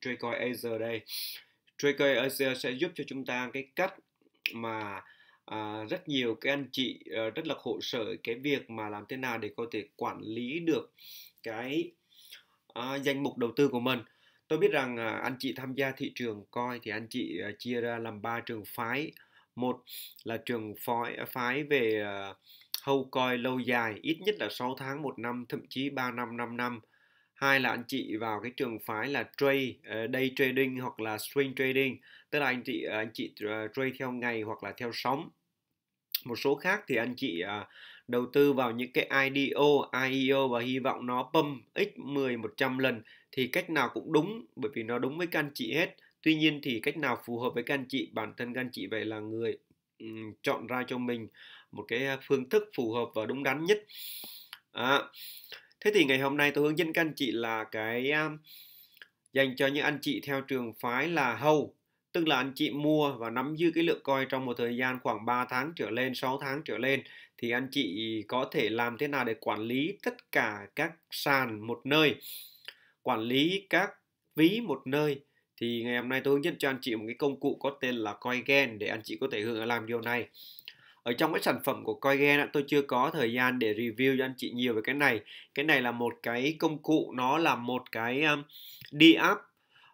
Tracoin Asia đây Tracoin Asia sẽ giúp cho chúng ta cái cách mà à, rất nhiều các anh chị à, rất là khổ sở cái việc mà làm thế nào để có thể quản lý được cái à, danh mục đầu tư của mình tôi biết rằng à, anh chị tham gia thị trường coi thì anh chị à, chia ra làm ba trường phái một là trường phái à, phái về à, hâu coi lâu dài ít nhất là 6 tháng một năm thậm chí 3 năm 5 năm hai là anh chị vào cái trường phái là trade ờ, day trading hoặc là swing trading tức là anh chị ờ, anh chị ờ, trade theo ngày hoặc là theo sóng một số khác thì anh chị đầu tư vào những cái IDO, IEO và hy vọng nó pump x10 100 lần thì cách nào cũng đúng bởi vì nó đúng với các anh chị hết. Tuy nhiên thì cách nào phù hợp với các anh chị, bản thân các anh chị vậy là người um, chọn ra cho mình một cái phương thức phù hợp và đúng đắn nhất. À, Thế thì ngày hôm nay tôi hướng dẫn các anh chị là cái um, dành cho những anh chị theo trường phái là hầu tức là anh chị mua và nắm giữ cái lượng coin trong một thời gian khoảng 3 tháng trở lên, 6 tháng trở lên thì anh chị có thể làm thế nào để quản lý tất cả các sàn một nơi, quản lý các ví một nơi thì ngày hôm nay tôi hướng dẫn cho anh chị một cái công cụ có tên là CoinGen để anh chị có thể hướng làm điều này ở trong cái sản phẩm của Coigen tôi chưa có thời gian để review cho anh chị nhiều về cái này cái này là một cái công cụ nó là một cái um, DApp uh,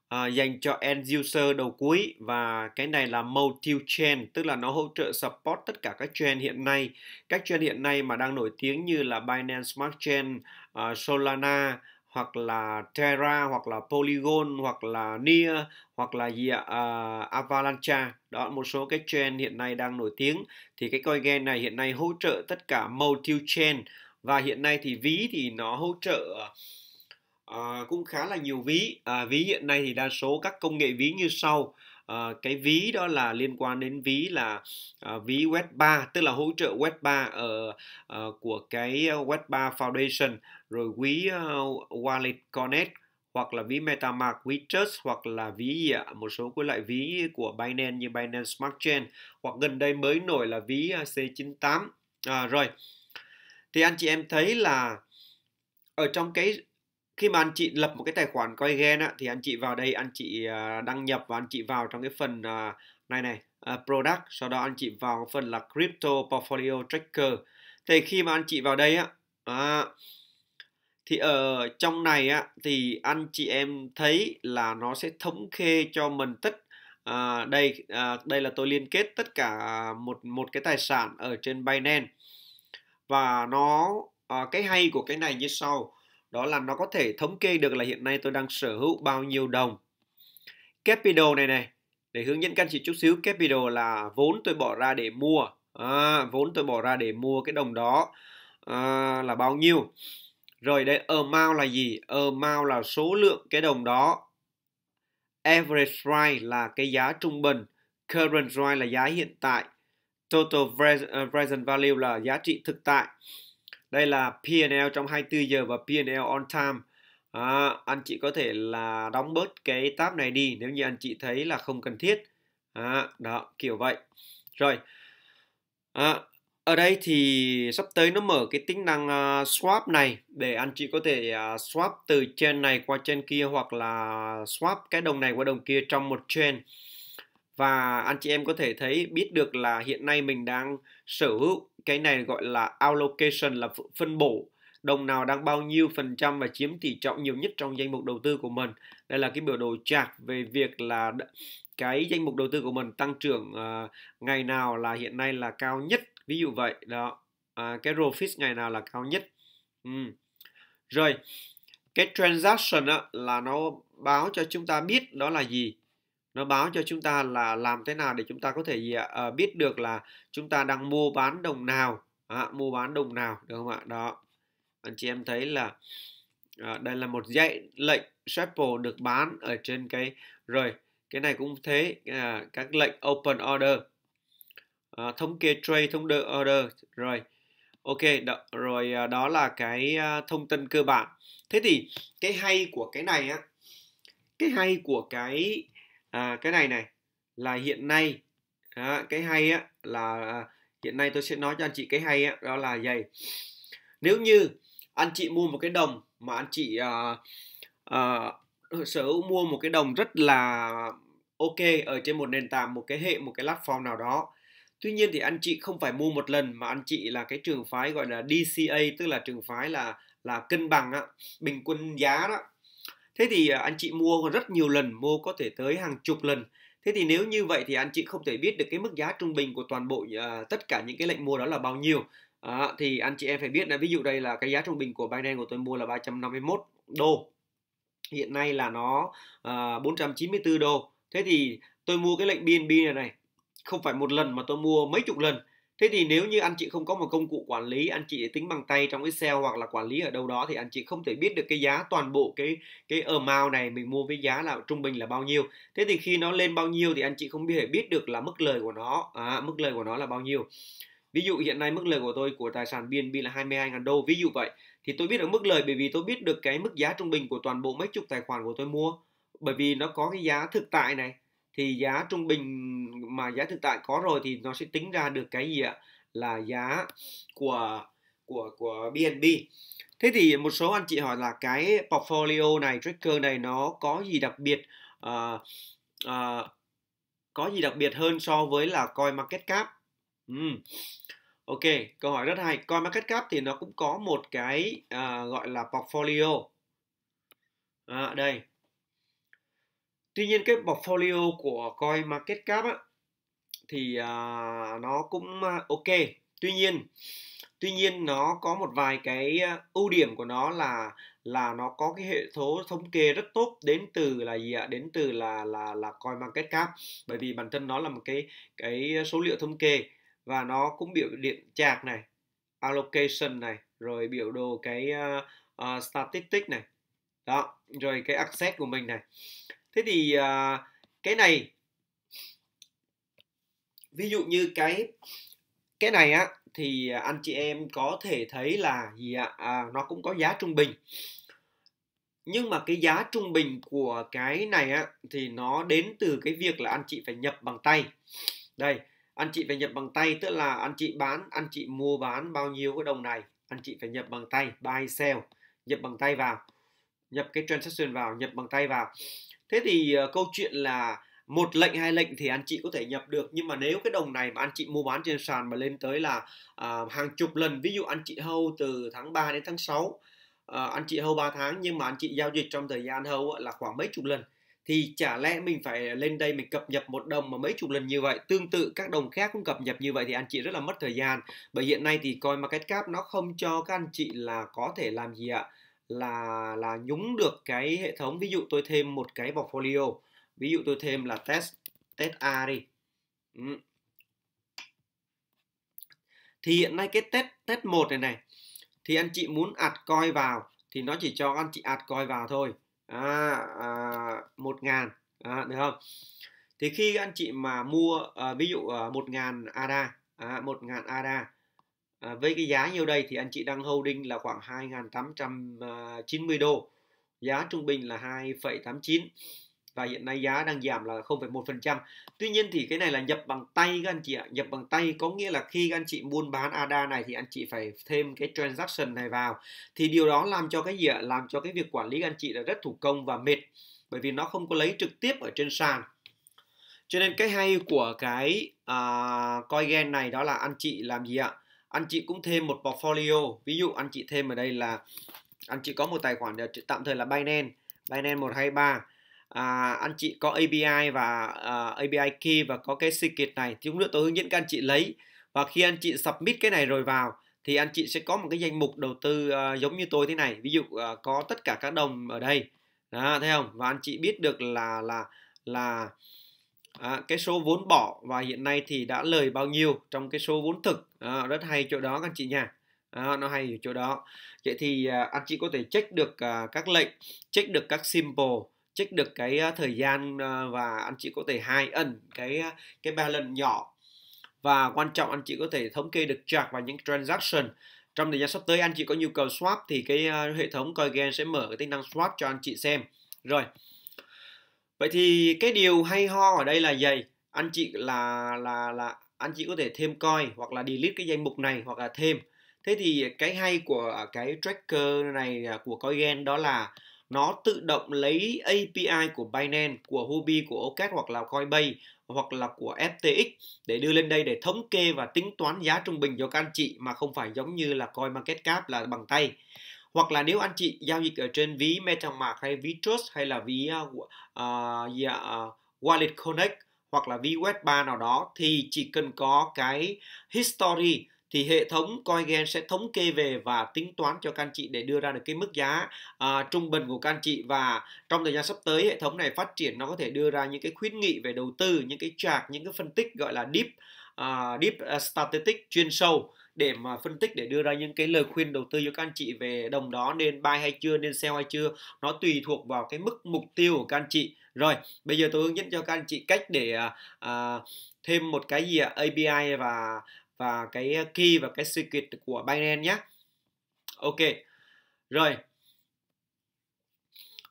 à, dành cho end user đầu cuối và cái này là multi chain tức là nó hỗ trợ support tất cả các chain hiện nay các chain hiện nay mà đang nổi tiếng như là Binance Smart Chain, uh, Solana, hoặc là Terra hoặc là Polygon hoặc là Near hoặc là gì ạ uh, Avalanche đó một số cái chain hiện nay đang nổi tiếng thì cái coin này hiện nay hỗ trợ tất cả multi chain và hiện nay thì ví thì nó hỗ trợ uh, cũng khá là nhiều ví uh, ví hiện nay thì đa số các công nghệ ví như sau Ờ, cái ví đó là liên quan đến ví là uh, ví web 3 tức là hỗ trợ web 3 ở uh, của cái web 3 foundation rồi ví uh, wallet connect hoặc là ví MetaMask, ví Trust hoặc là ví một số cái loại ví của Binance như Binance Smart Chain hoặc gần đây mới nổi là ví C98. À, rồi. Thì anh chị em thấy là ở trong cái khi mà anh chị lập một cái tài khoản coi Gen á, thì anh chị vào đây anh chị à, đăng nhập và anh chị vào trong cái phần à, này này à, product sau đó anh chị vào phần là crypto portfolio tracker thì khi mà anh chị vào đây á à, thì ở trong này á thì anh chị em thấy là nó sẽ thống kê cho mình tất à, đây à, đây là tôi liên kết tất cả một một cái tài sản ở trên Binance và nó à, cái hay của cái này như sau đó là nó có thể thống kê được là hiện nay tôi đang sở hữu bao nhiêu đồng capital này này để hướng dẫn các anh chị chút xíu capital là vốn tôi bỏ ra để mua à, vốn tôi bỏ ra để mua cái đồng đó à, là bao nhiêu rồi đây amount là gì amount là số lượng cái đồng đó average price là cái giá trung bình current price là giá hiện tại total à, present value là giá trị thực tại đây là PNL trong 24 giờ và PNL on time à, anh chị có thể là đóng bớt cái tab này đi nếu như anh chị thấy là không cần thiết à, đó kiểu vậy rồi à, ở đây thì sắp tới nó mở cái tính năng à, swap này để anh chị có thể à, swap từ trên này qua trên kia hoặc là swap cái đồng này qua đồng kia trong một chain và anh chị em có thể thấy biết được là hiện nay mình đang sở hữu cái này gọi là allocation là phân bổ đồng nào đang bao nhiêu phần trăm và chiếm tỷ trọng nhiều nhất trong danh mục đầu tư của mình đây là cái biểu đồ chart về việc là cái danh mục đầu tư của mình tăng trưởng uh, ngày nào là hiện nay là cao nhất ví dụ vậy đó uh, cái profit ngày nào là cao nhất ừ. rồi cái transaction đó là nó báo cho chúng ta biết đó là gì nó báo cho chúng ta là làm thế nào để chúng ta có thể gì ạ à, biết được là chúng ta đang mua bán đồng nào à, mua bán đồng nào được không ạ đó anh chị em thấy là à, đây là một dãy lệnh Apple được bán ở trên cái rồi cái này cũng thế à, các lệnh open order à, thống kê trade thống đơn order rồi ok đó, rồi à, đó là cái à, thông tin cơ bản thế thì cái hay của cái này á cái hay của cái à, cái này này là hiện nay à, cái hay á là à, hiện nay tôi sẽ nói cho anh chị cái hay á đó là gì nếu như anh chị mua một cái đồng mà anh chị à, à, sở hữu mua một cái đồng rất là ok ở trên một nền tảng một cái hệ một cái platform nào đó tuy nhiên thì anh chị không phải mua một lần mà anh chị là cái trường phái gọi là DCA tức là trường phái là là cân bằng á, bình quân giá đó thế thì à, anh chị mua rất nhiều lần mua có thể tới hàng chục lần thế thì nếu như vậy thì anh chị không thể biết được cái mức giá trung bình của toàn bộ uh, tất cả những cái lệnh mua đó là bao nhiêu à, thì anh chị em phải biết là ví dụ đây là cái giá trung bình của Binance của tôi mua là 351 đô hiện nay là nó uh, à, 494 đô thế thì tôi mua cái lệnh BNB này này không phải một lần mà tôi mua mấy chục lần Thế thì nếu như anh chị không có một công cụ quản lý, anh chị tính bằng tay trong Excel hoặc là quản lý ở đâu đó thì anh chị không thể biết được cái giá toàn bộ cái cái amount này mình mua với giá là trung bình là bao nhiêu. Thế thì khi nó lên bao nhiêu thì anh chị không thể biết được là mức lời của nó, à, mức lời của nó là bao nhiêu. Ví dụ hiện nay mức lời của tôi của tài sản BNB là 22.000 đô, ví dụ vậy. Thì tôi biết được mức lời bởi vì tôi biết được cái mức giá trung bình của toàn bộ mấy chục tài khoản của tôi mua. Bởi vì nó có cái giá thực tại này, thì giá trung bình mà giá thực tại có rồi thì nó sẽ tính ra được cái gì ạ là giá của của của BNB thế thì một số anh chị hỏi là cái portfolio này tracker này nó có gì đặc biệt uh, uh, có gì đặc biệt hơn so với là coin market cap uhm. ok câu hỏi rất hay coin market cap thì nó cũng có một cái uh, gọi là portfolio à, đây tuy nhiên cái portfolio của coin market cap á, thì uh, nó cũng uh, ok tuy nhiên tuy nhiên nó có một vài cái à, ưu điểm của nó là là nó có cái hệ số thống kê rất tốt đến từ là gì ạ đến từ là là là coin market cap bởi vì bản thân nó là một cái cái số liệu thống kê và nó cũng biểu điện chạc này allocation này rồi biểu đồ cái uh, uh, statistic này đó rồi cái access của mình này thế thì uh, cái này ví dụ như cái cái này á thì anh chị em có thể thấy là gì ạ à, nó cũng có giá trung bình nhưng mà cái giá trung bình của cái này á thì nó đến từ cái việc là anh chị phải nhập bằng tay đây anh chị phải nhập bằng tay tức là anh chị bán anh chị mua bán bao nhiêu cái đồng này anh chị phải nhập bằng tay buy sell nhập bằng tay vào nhập cái transaction vào nhập bằng tay vào thế thì ờ, câu chuyện là một lệnh hai lệnh thì anh chị có thể nhập được nhưng mà nếu cái đồng này mà anh chị mua bán trên sàn mà lên tới là uh, hàng chục lần ví dụ anh chị hâu từ tháng 3 đến tháng 6 uh, ờ, anh chị hâu 3 tháng nhưng mà anh chị giao dịch trong thời gian hâu là khoảng mấy chục lần thì chả lẽ mình phải lên đây mình cập nhật một đồng mà mấy chục lần như vậy tương tự các đồng khác cũng cập nhật như vậy thì anh chị rất là mất thời gian bởi hiện nay thì coi market cap nó không cho các anh chị là có thể làm gì ạ là là nhúng được cái hệ thống ví dụ tôi thêm một cái portfolio ví dụ tôi thêm là test test A đi ừ. thì hiện nay cái test test một này này thì anh chị muốn ạt coi vào thì nó chỉ cho anh chị ạt coi vào thôi à, à, 1 ngàn à, được không thì khi anh chị mà mua à, ví dụ à, 1 ngàn ADA à, 1 ngàn ADA à, với cái giá nhiêu đây thì anh chị đang holding là khoảng 2.890 à, đô giá trung bình là 2,89 và hiện nay giá đang giảm là 0,1%. Tuy nhiên thì cái này là nhập bằng tay các anh chị ạ. Nhập bằng tay có nghĩa là khi các anh chị buôn bán ADA này thì anh chị phải thêm cái transaction này vào. Thì điều đó làm cho cái gì ạ? Làm cho cái việc quản lý các anh chị là rất thủ công và mệt bởi vì nó không có lấy trực tiếp ở trên sàn. Cho nên cái hay của cái uh, coin này đó là anh chị làm gì ạ? anh chị cũng thêm một portfolio ví dụ anh chị thêm ở đây là anh chị có một tài khoản tạm thời là Binance Binance 123 à, anh chị có API và uh, à, API key và có cái secret này thì lúc nữa tôi hướng dẫn các anh chị lấy và khi anh chị submit cái này rồi vào thì anh chị sẽ có một cái danh mục đầu tư uh, giống như tôi thế này ví dụ uh, có tất cả các đồng ở đây đó thấy không và anh chị biết được là là là à, cái số vốn bỏ và hiện nay thì đã lời bao nhiêu trong cái số vốn thực à, rất hay chỗ đó các anh chị nha à, nó hay ở chỗ đó vậy thì à, anh chị có thể check được à, các lệnh check được các symbol check được cái à, thời gian à, và anh chị có thể hai ẩn cái à, cái balance nhỏ và quan trọng anh chị có thể thống kê được chart và những transaction trong thời gian sắp tới anh chị có nhu cầu swap thì cái uh, hệ thống Coingain sẽ mở cái tính năng swap cho anh chị xem rồi vậy thì cái điều hay ho ở đây là gì anh chị là là là anh chị có thể thêm coi hoặc là delete cái danh mục này hoặc là thêm thế thì cái hay của cái tracker này à, của coingen đó là nó tự động lấy API của Binance, của Huobi, của OKET hoặc là Coinbase hoặc là của FTX để đưa lên đây để thống kê và tính toán giá trung bình cho các anh chị mà không phải giống như là Coin Market Cap là bằng tay hoặc là nếu anh chị giao dịch ở trên ví MetaMask hay ví Trust hay là ví uh, uh, yeah, uh, Wallet Connect hoặc là ví Web3 nào đó thì chỉ cần có cái history thì hệ thống CoinGen sẽ thống kê về và tính toán cho các anh chị để đưa ra được cái mức giá à, trung bình của các anh chị và trong thời gian sắp tới hệ thống này phát triển nó có thể đưa ra những cái khuyến nghị về đầu tư những cái chart những cái phân tích gọi là deep uh, deep uh, statistic chuyên sâu để mà phân tích để đưa ra những cái lời khuyên đầu tư cho các anh chị về đồng đó nên buy hay chưa nên sell hay chưa nó tùy thuộc vào cái mức mục tiêu của các anh chị rồi bây giờ tôi hướng dẫn cho các anh chị cách để à, à thêm một cái gì ạ API và và cái key và cái circuit của Binance nhé ok rồi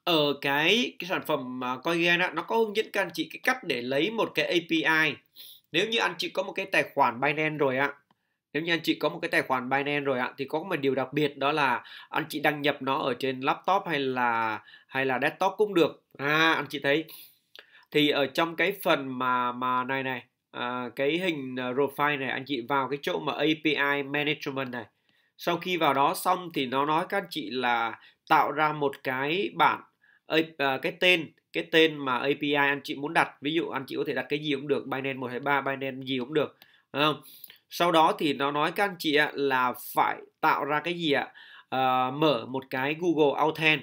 ở cái, cái sản phẩm uh, coin nó có hướng dẫn các anh chị cái cách để lấy một cái API nếu như anh chị có một cái tài khoản Binance rồi ạ nếu như anh chị có một cái tài khoản Binance rồi ạ thì có một điều đặc biệt đó là anh chị đăng nhập nó ở trên laptop hay là hay là desktop cũng được à anh chị thấy thì ở trong cái phần mà mà này này à, cái hình à, profile này anh chị vào cái chỗ mà API management này sau khi vào đó xong thì nó nói các anh chị là tạo ra một cái bản à, cái tên cái tên mà API anh chị muốn đặt ví dụ anh chị có thể đặt cái gì cũng được Binance 123 Binance gì cũng được đúng không sau đó thì nó nói các anh chị ạ là phải tạo ra cái gì ạ à, mở một cái Google Authent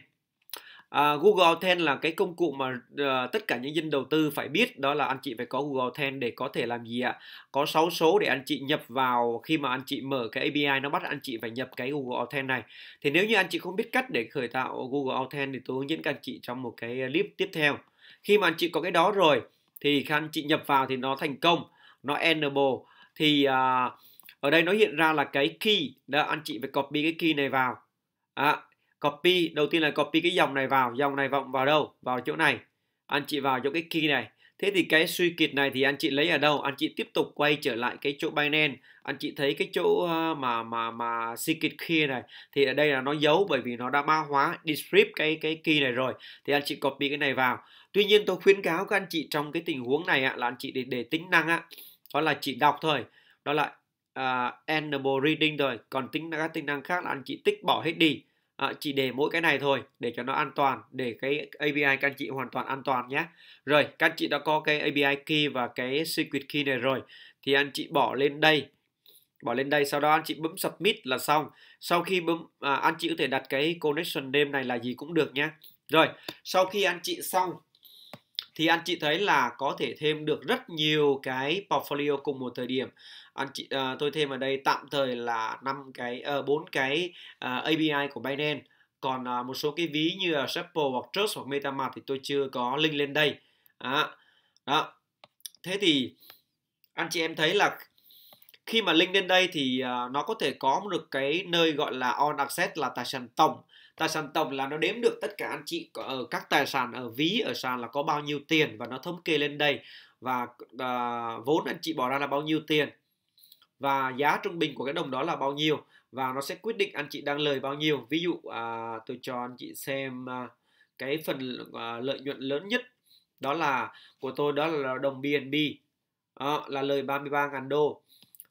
À, Google Authent là cái công cụ mà à, tất cả những dân đầu tư phải biết đó là anh chị phải có Google Authent để có thể làm gì ạ? Có 6 số để anh chị nhập vào khi mà anh chị mở cái API nó bắt anh chị phải nhập cái Google Authent này. Thì nếu như anh chị không biết cách để khởi tạo Google Authent thì tôi hướng dẫn các anh chị trong một cái clip tiếp theo. Khi mà anh chị có cái đó rồi thì khi anh chị nhập vào thì nó thành công, nó enable thì à, ở đây nó hiện ra là cái key đó anh chị phải copy cái key này vào à, copy đầu tiên là copy cái dòng này vào dòng này vọng vào đâu vào chỗ này anh chị vào chỗ cái key này thế thì cái suy kiệt này thì anh chị lấy ở đâu anh chị tiếp tục quay trở lại cái chỗ Binance anh chị thấy cái chỗ ờ, mà mà mà secret key này thì ở đây là nó giấu bởi vì nó đã mã hóa describe cái cái key này rồi thì anh chị copy cái này vào tuy nhiên tôi khuyến cáo các anh chị trong cái tình huống này á, là anh chị để, để tính năng á đó là chỉ đọc thôi đó là uh, à, enable reading rồi còn tính các tính năng khác là anh chị tích bỏ hết đi à, chỉ để mỗi cái này thôi để cho nó an toàn để cái API các anh chị hoàn toàn an toàn nhé rồi các anh chị đã có cái API key và cái secret key này rồi thì anh chị bỏ lên đây bỏ lên đây sau đó anh chị bấm submit là xong sau khi bấm à, anh chị có thể đặt cái connection name này là gì cũng được nhé rồi sau khi anh chị xong thì anh chị thấy là có thể thêm được rất nhiều cái portfolio cùng một thời điểm anh chị à, tôi thêm ở đây tạm thời là năm cái ờ, bốn à, cái à, ờ, API của Binance còn à, một số cái ví như là Shuffle hoặc Trust hoặc MetaMask thì tôi chưa có link lên đây đó. đó thế thì anh chị em thấy là khi mà link lên đây thì uh, nó có thể có được cái nơi gọi là on access là tài sản tổng tài sản tổng là nó đếm được tất cả anh chị ở ờ, các tài sản ở ví ở sàn là có bao nhiêu tiền và nó thống kê lên đây và uh, vốn anh chị bỏ ra là bao nhiêu tiền và giá trung bình của cái đồng đó là bao nhiêu và nó sẽ quyết định anh chị đang lời bao nhiêu ví dụ uh, tôi cho anh chị xem uh, cái phần uh, lợi nhuận lớn nhất đó là của tôi đó là đồng BNB uh, là lời 33.000 đô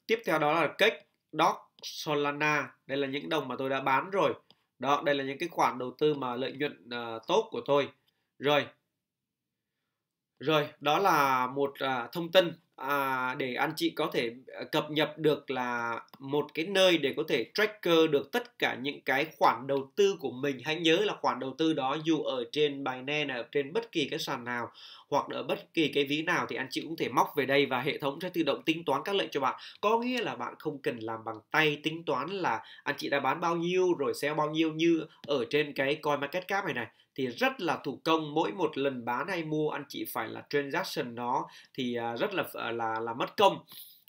tiếp theo đó là Cake, Doc, Solana đây là những đồng mà tôi đã bán rồi đó đây là những cái khoản đầu tư mà lợi nhuận uh, tốt của tôi rồi rồi đó là một uh, thông tin à, để anh chị có thể ờ, cập nhật được là một cái nơi để có thể tracker được tất cả những cái khoản đầu tư của mình hãy nhớ là khoản đầu tư đó dù ở trên Binance ở trên bất kỳ cái sàn nào hoặc ở bất kỳ cái ví nào thì anh chị cũng thể móc về đây và hệ thống sẽ tự động tính toán các lệnh cho bạn có nghĩa là bạn không cần làm bằng tay tính toán là anh chị đã bán bao nhiêu rồi sell bao nhiêu như ở trên cái coin market cap này này thì rất là thủ công mỗi một lần bán hay mua anh chị phải là transaction nó thì à, rất là à, là là mất công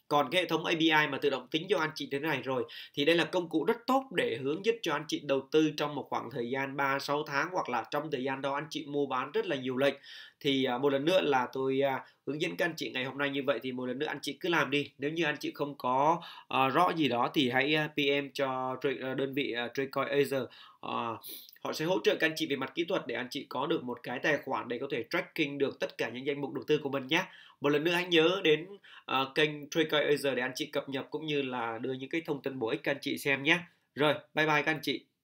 còn cái hệ thống API mà tự động tính cho anh chị thế này rồi thì đây là công cụ rất tốt để hướng dẫn cho anh chị đầu tư trong một khoảng thời gian 3 6 tháng hoặc là trong thời gian đó anh chị mua bán rất là nhiều lệnh. Thì à, một lần nữa là tôi hướng dẫn các anh chị ngày hôm nay như vậy thì một lần nữa anh chị cứ làm đi nếu như anh chị không có uh, rõ gì đó thì hãy ờ, PM cho ờ, đơn vị uh, Tradecoin Asia uh, họ sẽ hỗ trợ các anh chị về mặt kỹ thuật để anh chị có được một cái tài khoản để có thể tracking được tất cả những danh mục đầu tư của mình nhé một lần nữa hãy nhớ đến uh, kênh Tradecoin Asia để anh chị cập nhật cũng như là đưa những cái thông tin bổ ích các anh chị xem nhé rồi bye bye các anh chị